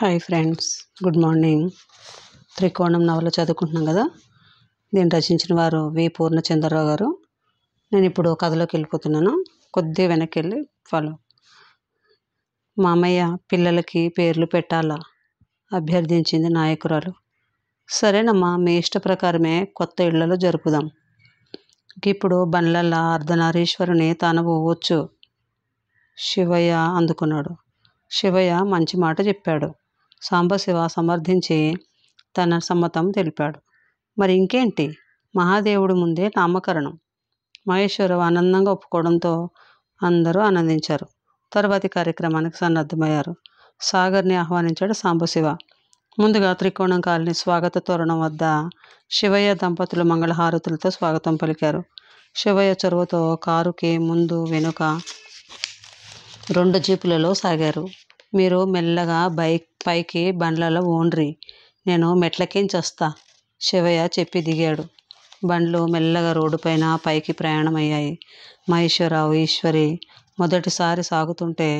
hi friends good morning త్రికోణం నవల చదువుకుంటున్నాం కదా దీన్ని రచించిన వారు వి పూర్ణచంద్రరావు గారు నేను ఇప్పుడు కథలోకి వెళ్ళిపోతున్నాను కొద్ది వెనక్కి వెళ్ళి ఫాలో మామయ్య పిల్లలకి పేర్లు పెట్టాలా అభ్యర్థించింది నాయకురాలు సరేనమ్మా మీ ఇష్ట ప్రకారమే కొత్త ఇళ్లలో జరుపుదాం ఇప్పుడు బండ్ల అర్ధనారీశ్వరుని తాను పోవచ్చు శివయ్య అందుకున్నాడు శివయ్య మంచి మాట చెప్పాడు సాంబశివ సమర్థించి తన సమ్మతం తెలిపాడు మరి ఇంకేంటి మహాదేవుడి ముందే నామకరణం మహేశ్వరు ఆనందంగా ఒప్పుకోవడంతో అందరూ ఆనందించారు తర్వాతి కార్యక్రమానికి సన్నద్ధమయ్యారు సాగర్ని ఆహ్వానించాడు సాంబశివ ముందుగా త్రికోణం కాలనీ స్వాగత తోరణం వద్ద శివయ్య దంపతులు మంగళహారతులతో స్వాగతం పలికారు శివయ్య చొరవతో కారుకి ముందు వెనుక రెండు జీపులలో సాగారు మీరు మెల్లగా బైక్ పైకి బండ్లలో ఓండ్రి నేను మెట్లకించి వస్తా శివయ్య చెప్పి దిగాడు బండ్లు మెల్లగా రోడ్డుపైన పైకి ప్రయాణమయ్యాయి మహేశ్వరరావు ఈశ్వరి మొదటిసారి సాగుతుంటే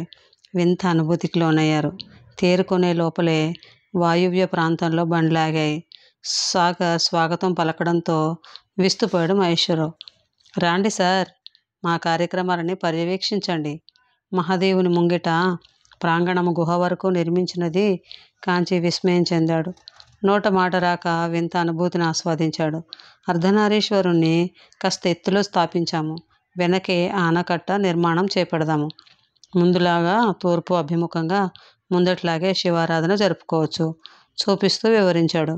వింత అనుభూతికి లోనయ్యారు తేరుకునే లోపలే వాయువ్య ప్రాంతంలో బండ్లాగాయి సాగ స్వాగతం పలకడంతో విస్తుపోయాడు మహేశ్వరరావు రాండి సార్ మా కార్యక్రమాలని పర్యవేక్షించండి మహాదేవుని ముంగిట ప్రాంగణము గుహ వరకు నిర్మించినది కాంచి విస్మయం చెందాడు నోట మాట రాక వింత అనుభూతిని ఆస్వాదించాడు అర్ధనారీశ్వరుణ్ణి కాస్త ఎత్తులో స్థాపించాము వెనకే ఆనకట్ట నిర్మాణం చేపడదాము ముందులాగా తూర్పు అభిముఖంగా ముందట్లాగే శివారాధన జరుపుకోవచ్చు చూపిస్తూ వివరించాడు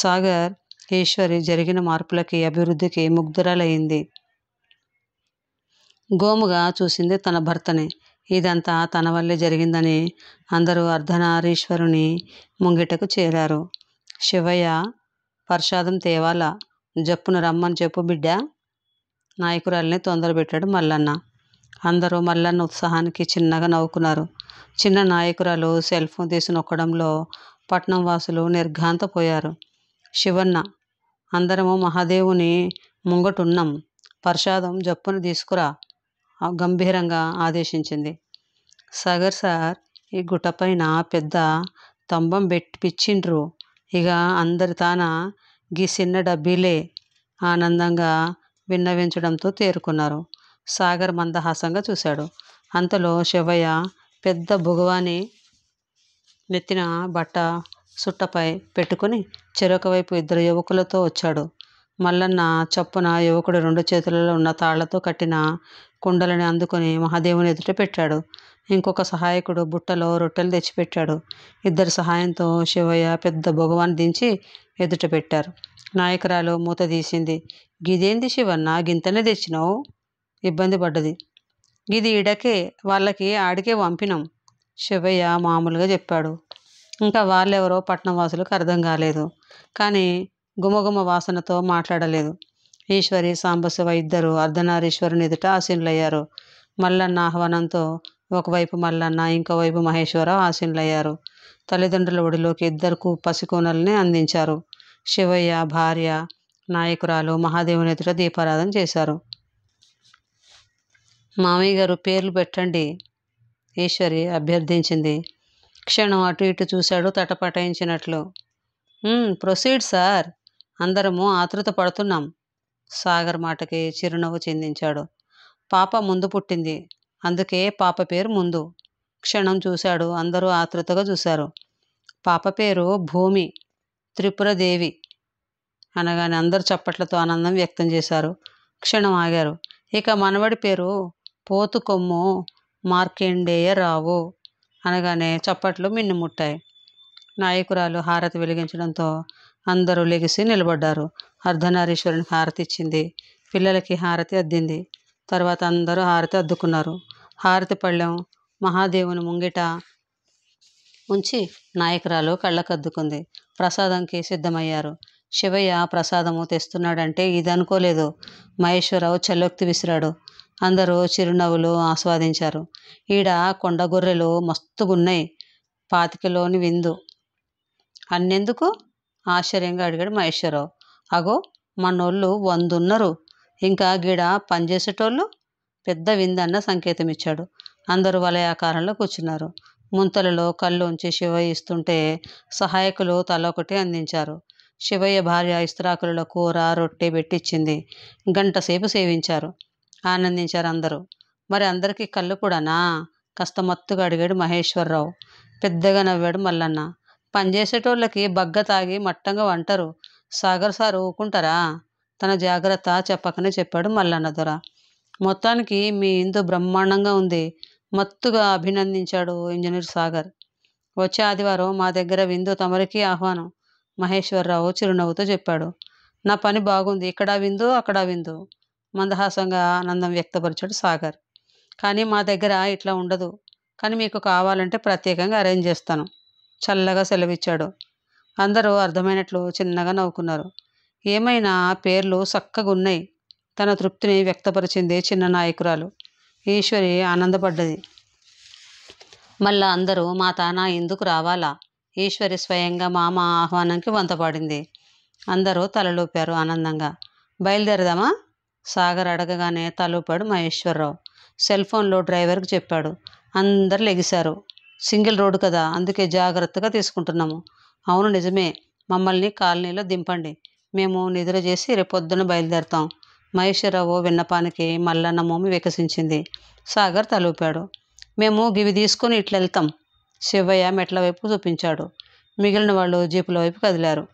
సాగర్ ఈశ్వరి జరిగిన మార్పులకి అభివృద్ధికి ముగ్ధురాలయ్యింది గోముగా చూసింది తన భర్తని ఇదంతా తన వల్లే జరిగిందని అందరూ అర్ధనారీశ్వరుని ముంగిటకు చేరారు శివయ్య ప్రసాదం తేవాల జప్పును రమ్మని చెప్పు బిడ్డ నాయకురాల్ని తొందర పెట్టాడు మల్లన్న అందరూ మల్లన్న ఉత్సాహానికి చిన్నగా నవ్వుకున్నారు చిన్న నాయకురాలు సెల్ ఫోన్ తీసి నొక్కడంలో పట్నం వాసులు నిర్ఘాంతపోయారు శివన్న అందరము మహాదేవుని ముంగటున్నాం ప్రసాదం జప్పును తీసుకురా గంభీరంగా ఆదేశించింది సాగర్ సార్ ఈ గుట్ట పైన పెద్ద తంబం పెట్టిపించిండ్రు ఇక అందరి తాన గీ చిన్న డబ్బీలే ఆనందంగా విన్నవించడంతో తేరుకున్నారు సాగర్ మందహాసంగా చూశాడు అంతలో శివయ్య పెద్ద భుగవాని నెత్తిన బట్ట సుట్టపై పెట్టుకుని చెరొక వైపు ఇద్దరు యువకులతో వచ్చాడు మల్లన్న చప్పున యువకుడు రెండు చేతులలో ఉన్న తాళ్లతో కట్టిన కుండలని అందుకొని మహాదేవుని ఎదుట పెట్టాడు ఇంకొక సహాయకుడు బుట్టలో రొట్టెలు తెచ్చిపెట్టాడు ఇద్దరి సహాయంతో శివయ్య పెద్ద భగవాన్ దించి ఎదుట పెట్టారు నాయకురాలు మూత తీసింది గిదేంది శివన్న గింతనే తెచ్చినావు ఇబ్బంది పడ్డది గిది ఇడకే వాళ్ళకి ఆడికే పంపినాం శివయ్య మామూలుగా చెప్పాడు ఇంకా వాళ్ళెవరో పట్నం వాసులకు అర్థం కాలేదు కానీ గుమగుమ వాసనతో మాట్లాడలేదు ఈశ్వరి సాంబశివ ఇద్దరు అర్ధనారీశ్వరుని ఎదుట ఆశీనులయ్యారు మల్లన్న ఆహ్వానంతో ఒకవైపు మల్లన్న ఇంకోవైపు మహేశ్వర ఆశీనులయ్యారు తల్లిదండ్రుల ఒడిలోకి ఇద్దరుకు పసికోనల్ని అందించారు శివయ్య భార్య నాయకురాలు మహాదేవుని ఎదుట దీపారాధన చేశారు మామయ్య గారు పేర్లు పెట్టండి ఈశ్వరి అభ్యర్థించింది క్షణం అటు ఇటు చూశాడు తటపటాయించినట్లు ప్రొసీడ్ సార్ అందరము ఆతృత పడుతున్నాం సాగర్ మాటకి చిరునవ్వు చెందించాడు పాప ముందు పుట్టింది అందుకే పాప పేరు ముందు క్షణం చూశాడు అందరూ ఆతృతగా చూశారు పాప పేరు భూమి త్రిపురదేవి అనగానే అందరు చప్పట్లతో ఆనందం వ్యక్తం చేశారు క్షణం ఆగారు ఇక మనవడి పేరు పోతు కొమ్ము మార్కెండేయ రావు అనగానే చప్పట్లు మిన్నుముట్టాయి నాయకురాలు హారతి వెలిగించడంతో అందరూ లెగిసి నిలబడ్డారు అర్ధనారీశ్వరునికి హారతి ఇచ్చింది పిల్లలకి హారతి అద్దింది తర్వాత అందరూ హారతి అద్దుకున్నారు హారతి పళ్ళెం మహాదేవుని ముంగిట ఉంచి నాయకురాలు కళ్ళకు అద్దుకుంది ప్రసాదంకి సిద్ధమయ్యారు శివయ్య ప్రసాదము తెస్తున్నాడంటే ఇది అనుకోలేదు మహేశ్వరరావు చల్లొక్తి విసిరాడు అందరూ చిరునవ్వులు ఆస్వాదించారు ఈడ కొండ గొర్రెలు మస్తుగున్నాయి పాతికలోని విందు అన్నెందుకు ఆశ్చర్యంగా అడిగాడు మహేశ్వరరావు అగో మనోళ్ళు వందున్నారు ఇంకా గిడ పనిచేసేటోళ్ళు పెద్ద విందన్న సంకేతం ఇచ్చాడు అందరూ వలయాకారంలో కూర్చున్నారు ముంతలలో కళ్ళు ఉంచి శివయ్య ఇస్తుంటే సహాయకులు తలొకటి అందించారు శివయ్య భార్య ఇస్త్రాకులలో కూర రొట్టె పెట్టించింది గంటసేపు సేవించారు ఆనందించారు అందరూ మరి అందరికీ కళ్ళు కూడానా కష్టమత్తుగా అడిగాడు మహేశ్వరరావు పెద్దగా నవ్వాడు మల్లన్న పనిచేసేటోళ్ళకి బగ్గ తాగి మట్టంగా వంటరు సాగర్ సార్ ఊకుంటారా తన జాగ్రత్త చెప్పకనే చెప్పాడు మల్లన్న దొర మొత్తానికి మీ ఇందు బ్రహ్మాండంగా ఉంది మత్తుగా అభినందించాడు ఇంజనీర్ సాగర్ వచ్చే ఆదివారం మా దగ్గర విందు తమరికి ఆహ్వానం మహేశ్వరరావు చిరునవ్వుతో చెప్పాడు నా పని బాగుంది ఇక్కడ విందు అక్కడ విందు మందహాసంగా ఆనందం వ్యక్తపరిచాడు సాగర్ కానీ మా దగ్గర ఇట్లా ఉండదు కానీ మీకు కావాలంటే ప్రత్యేకంగా అరేంజ్ చేస్తాను చల్లగా సెలవిచ్చాడు అందరూ అర్థమైనట్లు చిన్నగా నవ్వుకున్నారు ఏమైనా పేర్లు చక్కగా ఉన్నాయి తన తృప్తిని వ్యక్తపరిచింది చిన్న నాయకురాలు ఈశ్వరి ఆనందపడ్డది మళ్ళా అందరూ మా తానా ఎందుకు రావాలా ఈశ్వరి స్వయంగా మామ ఆహ్వానంకి వంతపాడింది అందరూ తలలోపారు ఆనందంగా బయలుదేరదామా సాగర్ అడగగానే తలూపాడు మహేశ్వరరావు సెల్ ఫోన్లో డ్రైవర్కి చెప్పాడు అందరు లెగిశారు సింగిల్ రోడ్డు కదా అందుకే జాగ్రత్తగా తీసుకుంటున్నాము అవును నిజమే మమ్మల్ని కాలనీలో దింపండి మేము నిద్ర చేసి రేపొద్దున బయలుదేరతాం మహేశ్వరరావు విన్నపానికి మల్లన్న మోమి వికసించింది సాగర్ తలూపాడు మేము గివి తీసుకొని ఇట్లా వెళ్తాం శివయ్య మెట్ల వైపు చూపించాడు మిగిలిన వాళ్ళు జీపుల వైపు కదిలారు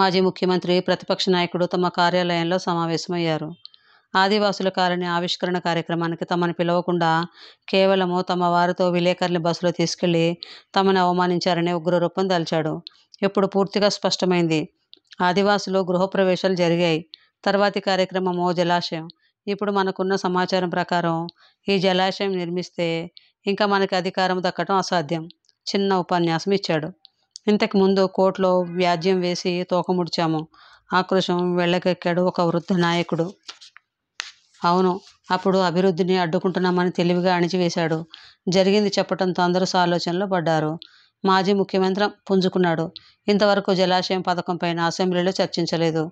మాజీ ముఖ్యమంత్రి ప్రతిపక్ష నాయకుడు తమ కార్యాలయంలో సమావేశమయ్యారు ఆదివాసుల కాలనీ ఆవిష్కరణ కార్యక్రమానికి తమను పిలవకుండా కేవలము తమ వారితో విలేకరుల బస్సులో తీసుకెళ్లి తమను అవమానించారని ఉగ్రరూపం దాల్చాడు ఇప్పుడు పూర్తిగా స్పష్టమైంది ఆదివాసులు గృహప్రవేశాలు జరిగాయి తర్వాతి కార్యక్రమము జలాశయం ఇప్పుడు మనకున్న సమాచారం ప్రకారం ఈ జలాశయం నిర్మిస్తే ఇంకా మనకి అధికారం దక్కడం అసాధ్యం చిన్న ఉపన్యాసం ఇచ్చాడు ఇంతకు ముందు కోర్టులో వ్యాజ్యం వేసి తోకముడిచాము ఆక్రోశం వెళ్ళకెక్కాడు ఒక వృద్ధ నాయకుడు అవును అప్పుడు అభివృద్ధిని అడ్డుకుంటున్నామని తెలివిగా అణిచివేశాడు జరిగింది చెప్పడంతో అందరూ సాలోచనలో పడ్డారు మాజీ ముఖ్యమంత్రి పుంజుకున్నాడు ఇంతవరకు జలాశయం పైన అసెంబ్లీలో చర్చించలేదు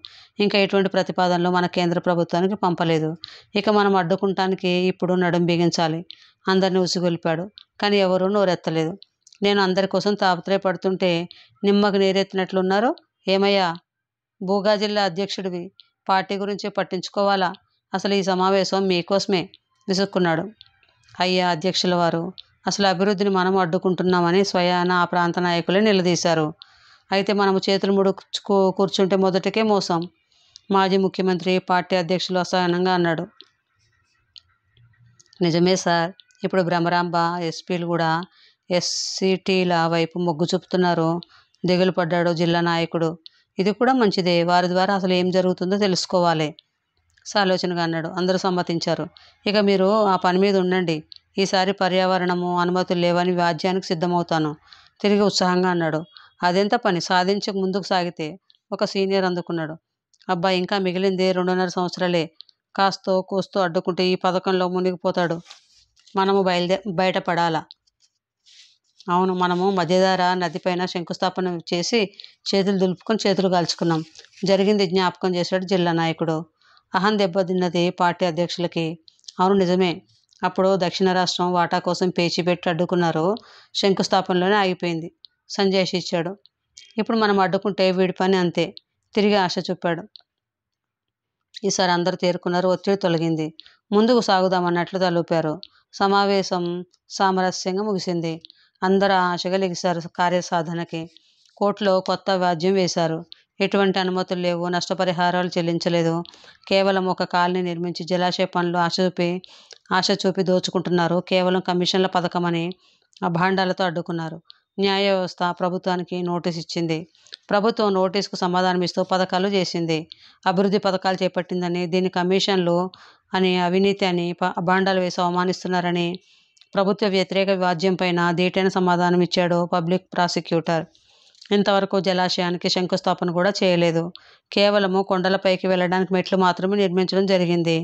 ఇంకా ఎటువంటి ప్రతిపాదనలు మన కేంద్ర ప్రభుత్వానికి పంపలేదు ఇక మనం అడ్డుకుంటానికి ఇప్పుడు నడుం బిగించాలి అందరిని ఉసిగొలిపాడు కానీ ఎవరూ నోరెత్తలేదు నేను అందరి కోసం తాపత్రయపడుతుంటే నిమ్మకు నీరెత్తినట్లున్నారు ఏమయ్యా భూగా జిల్లా అధ్యక్షుడివి పార్టీ గురించి పట్టించుకోవాలా అసలు ఈ సమావేశం మీకోసమే విసుక్కున్నాడు అయ్యా అధ్యక్షుల వారు అసలు అభివృద్ధిని మనం అడ్డుకుంటున్నామని స్వయాన ఆ ప్రాంత నాయకులే నిలదీశారు అయితే మనము చేతులు ముడుచుకో కూర్చుంటే మొదటికే మోసం మాజీ ముఖ్యమంత్రి పార్టీ అధ్యక్షులు అసహనంగా అన్నాడు నిజమే సార్ ఇప్పుడు భ్రమరాంబ ఎస్పీలు కూడా ఎస్సిటీల వైపు మొగ్గు చూపుతున్నారు దిగులు పడ్డాడు జిల్లా నాయకుడు ఇది కూడా మంచిదే వారి ద్వారా అసలు ఏం జరుగుతుందో తెలుసుకోవాలి సాలోచనగా అన్నాడు అందరూ సమ్మతించారు ఇక మీరు ఆ పని మీద ఉండండి ఈసారి పర్యావరణము అనుమతులు లేవని వ్యాజ్యానికి సిద్ధమవుతాను తిరిగి ఉత్సాహంగా అన్నాడు అదెంత పని సాధించి ముందుకు సాగితే ఒక సీనియర్ అందుకున్నాడు అబ్బా ఇంకా మిగిలింది రెండున్నర సంవత్సరాలే కాస్తో కూస్తో అడ్డుకుంటే ఈ పథకంలో మునిగిపోతాడు మనము బయలుదే బయటపడాలా అవును మనము మధ్యధార నదిపైన శంకుస్థాపన చేసి చేతులు దులుపుకొని చేతులు కాల్చుకున్నాం జరిగింది జ్ఞాపకం చేశాడు జిల్లా నాయకుడు అహం దెబ్బతిన్నది పార్టీ అధ్యక్షులకి అవును నిజమే అప్పుడు దక్షిణ రాష్ట్రం వాటా కోసం పెట్టి అడ్డుకున్నారు శంకుస్థాపనలోనే ఆగిపోయింది సంజయ్ ఇచ్చాడు ఇప్పుడు మనం అడ్డుకుంటే వీడి పని అంతే తిరిగి ఆశ చూపాడు ఈసారి అందరూ తేరుకున్నారు ఒత్తిడి తొలగింది ముందుకు సాగుదామన్నట్లు తలూపారు సమావేశం సామరస్యంగా ముగిసింది అందరూ ఆశగా లెగిశారు కార్యసాధనకి కోర్టులో కొత్త వాద్యం వేశారు ఎటువంటి అనుమతులు లేవు నష్టపరిహారాలు చెల్లించలేదు కేవలం ఒక కాలనీ నిర్మించి జలాశయ పనులు ఆశ చూపి ఆశ చూపి దోచుకుంటున్నారు కేవలం కమిషన్ల పథకం ఆ భాండాలతో అడ్డుకున్నారు న్యాయ వ్యవస్థ ప్రభుత్వానికి నోటీస్ ఇచ్చింది ప్రభుత్వం నోటీస్కు సమాధానం ఇస్తూ పథకాలు చేసింది అభివృద్ధి పథకాలు చేపట్టిందని దీని కమిషన్లు అని అవినీతి అని భాండాలు వేసి అవమానిస్తున్నారని ప్రభుత్వ వ్యతిరేక వాద్యం పైన దీటైన సమాధానం ఇచ్చాడు పబ్లిక్ ప్రాసిక్యూటర్ ఇంతవరకు జలాశయానికి శంకుస్థాపన కూడా చేయలేదు కేవలము కొండలపైకి వెళ్ళడానికి మెట్లు మాత్రమే నిర్మించడం జరిగింది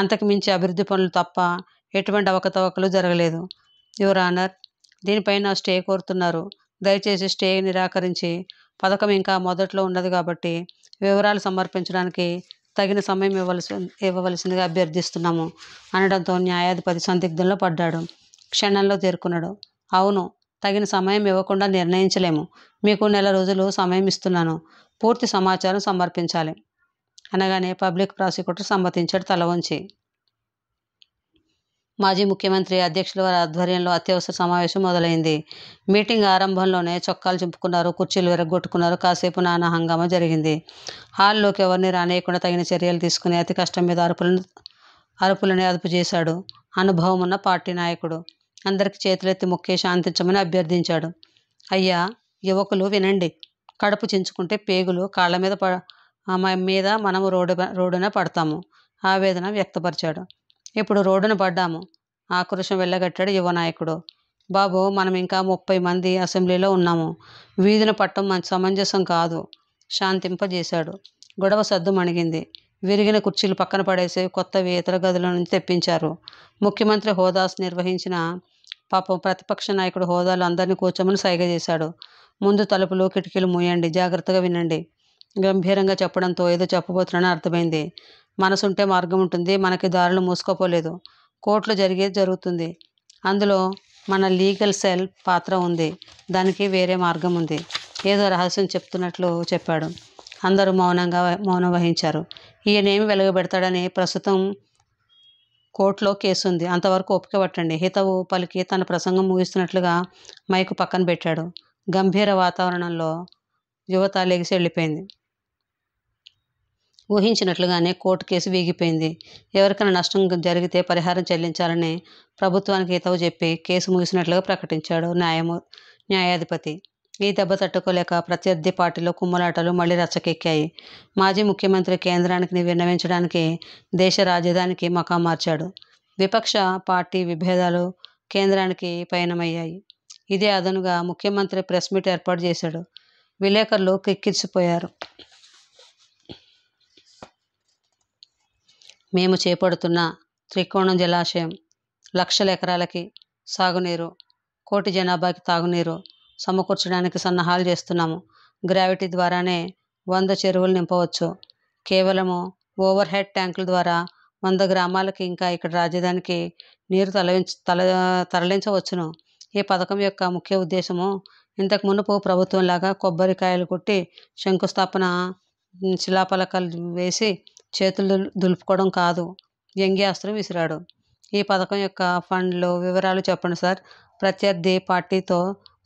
అంతకు మించి అభివృద్ధి పనులు తప్ప ఎటువంటి అవకతవకలు జరగలేదు యువర్ ఆనర్ దీనిపైన స్టే కోరుతున్నారు దయచేసి స్టే నిరాకరించి పథకం ఇంకా మొదట్లో ఉన్నది కాబట్టి వివరాలు సమర్పించడానికి తగిన సమయం ఇవ్వవలసి ఇవ్వవలసిందిగా అభ్యర్థిస్తున్నాము అనడంతో న్యాయాధిపతి సందిగ్ధంలో పడ్డాడు క్షణంలో తేరుకున్నాడు అవును తగిన సమయం ఇవ్వకుండా నిర్ణయించలేము మీకు నెల రోజులు సమయం ఇస్తున్నాను పూర్తి సమాచారం సమర్పించాలి అనగానే పబ్లిక్ ప్రాసిక్యూటర్ సమ్మతించాడు తల వంచి మాజీ ముఖ్యమంత్రి అధ్యక్షుల వారి ఆధ్వర్యంలో అత్యవసర సమావేశం మొదలైంది మీటింగ్ ఆరంభంలోనే చొక్కాలు చింపుకున్నారు కుర్చీలు విరగొట్టుకున్నారు కాసేపు నానా హంగామా జరిగింది హాల్లోకి ఎవరిని రానేయకుండా తగిన చర్యలు తీసుకుని అతి కష్టం మీద అరుపులను అరుపులని అదుపు చేశాడు అనుభవం ఉన్న పార్టీ నాయకుడు అందరికీ చేతులెత్తి ముఖ్య శాంతించమని అభ్యర్థించాడు అయ్యా యువకులు వినండి కడుపు చించుకుంటే పేగులు కాళ్ళ మీద మీద మనము రోడ్డు రోడ్డున పడతాము ఆవేదన వ్యక్తపరిచాడు ఇప్పుడు రోడ్డున పడ్డాము ఆక్రోషం వెళ్ళగట్టాడు యువ నాయకుడు బాబు మనం ఇంకా ముప్పై మంది అసెంబ్లీలో ఉన్నాము వీధిన పట్టం మంచి సమంజసం కాదు శాంతింపజేశాడు గొడవ సద్దు మణిగింది విరిగిన కుర్చీలు పక్కన పడేసి కొత్త ఇతర గదుల నుంచి తెప్పించారు ముఖ్యమంత్రి హోదాస్ నిర్వహించిన పాపం ప్రతిపక్ష నాయకుడు హోదాలు అందరినీ కూర్చోమని సైగ చేశాడు ముందు తలుపులు కిటికీలు మూయండి జాగ్రత్తగా వినండి గంభీరంగా చెప్పడంతో ఏదో చెప్పబోతున్నానని అర్థమైంది మనసుంటే మార్గం ఉంటుంది మనకి దారులు మూసుకోపోలేదు కోర్టులో జరిగేది జరుగుతుంది అందులో మన లీగల్ సెల్ పాత్ర ఉంది దానికి వేరే మార్గం ఉంది ఏదో రహస్యం చెప్తున్నట్లు చెప్పాడు అందరూ మౌనంగా మౌనం వహించారు ఈయనేమి వెలగబెడతాడని ప్రస్తుతం కోర్టులో కేసు ఉంది అంతవరకు ఓపిక పట్టండి హితవు పలికి తన ప్రసంగం ముగిస్తున్నట్లుగా మైకు పక్కన పెట్టాడు గంభీర వాతావరణంలో యువత లెగిసి వెళ్ళిపోయింది ఊహించినట్లుగానే కోర్టు కేసు వీగిపోయింది ఎవరికైనా నష్టం జరిగితే పరిహారం చెల్లించాలని ప్రభుత్వానికి హితవు చెప్పి కేసు ముగిసినట్లుగా ప్రకటించాడు న్యాయమూ న్యాయాధిపతి ఈ దెబ్బ తట్టుకోలేక ప్రత్యర్థి పార్టీలో కుమ్మలాటలు మళ్లీ రచ్చకెక్కాయి మాజీ ముఖ్యమంత్రి కేంద్రానికి విన్నవించడానికి దేశ రాజధానికి మకాం మార్చాడు విపక్ష పార్టీ విభేదాలు కేంద్రానికి పయనమయ్యాయి ఇదే అదనుగా ముఖ్యమంత్రి ప్రెస్ మీట్ ఏర్పాటు చేశాడు విలేకరులు కిక్కిరిసిపోయారు మేము చేపడుతున్న త్రికోణం జలాశయం లక్షల ఎకరాలకి సాగునీరు కోటి జనాభాకి తాగునీరు సమకూర్చడానికి సన్నాహాలు చేస్తున్నాము గ్రావిటీ ద్వారానే వంద చెరువులు నింపవచ్చు కేవలము ఓవర్ హెడ్ ట్యాంకుల ద్వారా వంద గ్రామాలకి ఇంకా ఇక్కడ రాజధానికి నీరు తలవించ తల తరలించవచ్చును ఈ పథకం యొక్క ముఖ్య ఉద్దేశము ఇంతకు మునుపు ప్రభుత్వం లాగా కొబ్బరికాయలు కొట్టి శంకుస్థాపన శిలాపలకలు వేసి చేతులు దులుపుకోవడం కాదు వ్యంగ్యాస్త్రం విసిరాడు ఈ పథకం యొక్క ఫండ్లు వివరాలు చెప్పండి సార్ ప్రత్యర్థి పార్టీతో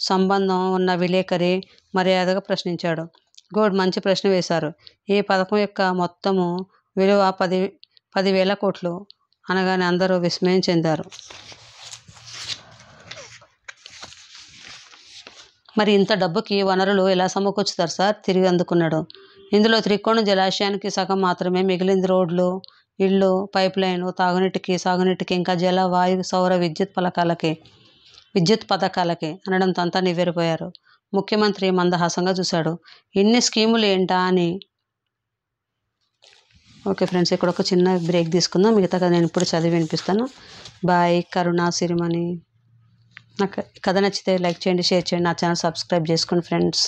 సంబంధం ఉన్న విలేకరి మర్యాదగా ప్రశ్నించాడు గోడ్ మంచి ప్రశ్న వేశారు ఈ పథకం యొక్క మొత్తము విలువ పది పదివేల కోట్లు అనగానే అందరూ విస్మయం చెందారు మరి ఇంత డబ్బుకి వనరులు ఎలా సమకూర్చుతారు సార్ తిరిగి అందుకున్నాడు ఇందులో త్రికోణ జలాశయానికి సగం మాత్రమే మిగిలింది రోడ్లు ఇళ్ళు పైప్ లైన్ తాగునీటికి సాగునీటికి ఇంకా జల వాయు సౌర విద్యుత్ పథకాలకి విద్యుత్ పథకాలకి అనడంతో అంతా నివ్వెరిపోయారు ముఖ్యమంత్రి మందహాసంగా చూశాడు ఇన్ని స్కీములు ఏంటా అని ఓకే ఫ్రెండ్స్ ఇక్కడ ఒక చిన్న బ్రేక్ తీసుకుందాం మిగతా నేను ఇప్పుడు చదివి వినిపిస్తాను బాయ్ కరుణ సిరిమణి నాకు కథ నచ్చితే లైక్ చేయండి షేర్ చేయండి నా ఛానల్ సబ్స్క్రైబ్ చేసుకోండి ఫ్రెండ్స్